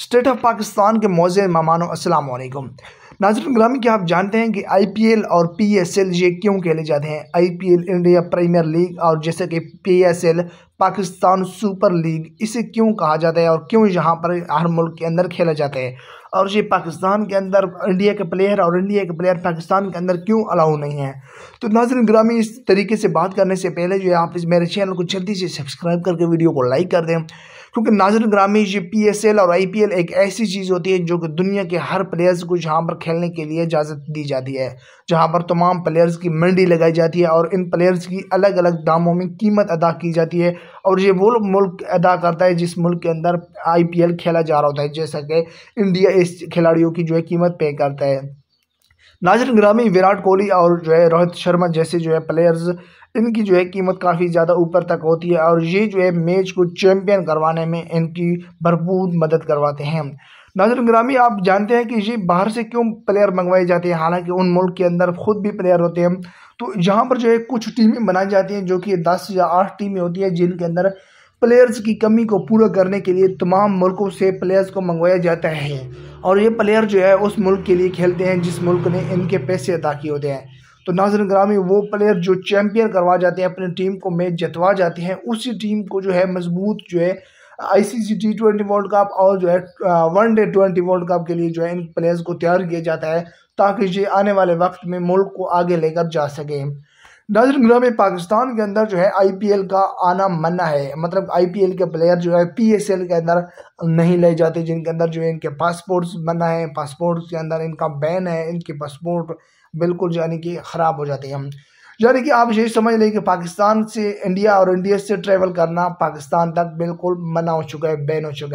state of Pakistan के मौजे ममानो असलम नाजरन ग्रामी क्या आप जानते हैं कि आई पी एल और पी एस एल ये क्यों खेले जाते हैं I P L India Premier League और जैसे कि P S L Pakistan super league इसे क्यों कहा जाता है और क्यों यहाँ पर हर मुल्क के अंदर खेला जाता है और ये पाकिस्तान के अंदर इंडिया के प्लेयर और इंडिया के प्लेयर पाकिस्तान के अंदर क्यों अलाउ नहीं है तो नाजन ग्रामी इस तरीके से बात करने से पहले जो है आप इस मेरे चैनल को जल्दी से सब्सक्राइब करके वीडियो को लाइक कर दें क्योंकि नाजन ग्रामी ये पी एस एल और आई पी एल एक ऐसी चीज़ होती है जो कि दुनिया के हर प्लेयर्स को जहाँ पर खेलने के लिए इजाज़त दी जाती है जहाँ पर तमाम प्लेयर्स की मंडी लगाई जाती है और इन प्लेयर्स की अलग अलग दामों में कीमत अदा की जाती है और ये वो मुल्क अदा करता है जिस मुल्क के अंदर आईपीएल खेला जा रहा होता है जैसा कि इंडिया इस खिलाड़ियों की जो है कीमत पे करता है नाजर ग्रामी विराट कोहली और जो है रोहित शर्मा जैसे जो है प्लेयर्स इनकी जो है कीमत काफ़ी ज़्यादा ऊपर तक होती है और ये जो है मैच को चैम्पियन करवाने में इनकी भरपूर मदद करवाते हैं नाजर ग्रामी आप जानते हैं कि ये बाहर से क्यों प्लेयर मंगवाए जाते हैं हालांकि उन मुल्क के अंदर खुद भी प्लेयर होते हैं तो यहाँ पर जो है कुछ टीमें बनाई जाती हैं जो कि दस या आठ टीमें होती हैं जिनके अंदर प्लेयर्स की कमी को पूरा करने के लिए तमाम मुल्कों से प्लेयर्स को मंगवाया जाता है और ये प्लेयर जो है उस मुल्क के लिए खेलते हैं जिस मुल्क ने इनके पैसे अदा किए होते हैं तो नाजर ग्रामी वो प्लेयर जो चैम्पियन करवा जाते हैं अपनी टीम को मैच जतवा जाते हैं उसी टीम को जो है मजबूत जो है ICC T twenty World Cup और जो है one day twenty World Cup के लिए जो है इन प्लेयर्स को तैयार किया जाता है ताकि ये आने वाले वक्त में मुल्क को आगे लेकर जा सकें नाजर गुलाम पाकिस्तान के अंदर जो है आईपीएल का आना मना है मतलब आईपीएल के प्लेयर जो है पीएसएल के अंदर नहीं ले जाते जिनके अंदर जो है इनके पासपोर्ट्स मना है पासपोर्ट्स के अंदर इनका बैन है इनके पासपोर्ट बिल्कुल यानी कि ख़राब हो जाते हैं यानी कि आप यही समझ लें कि पाकिस्तान से इंडिया और इंडिया से ट्रेवल करना पाकिस्तान तक बिल्कुल मना हो चुका है बैन हो चुका है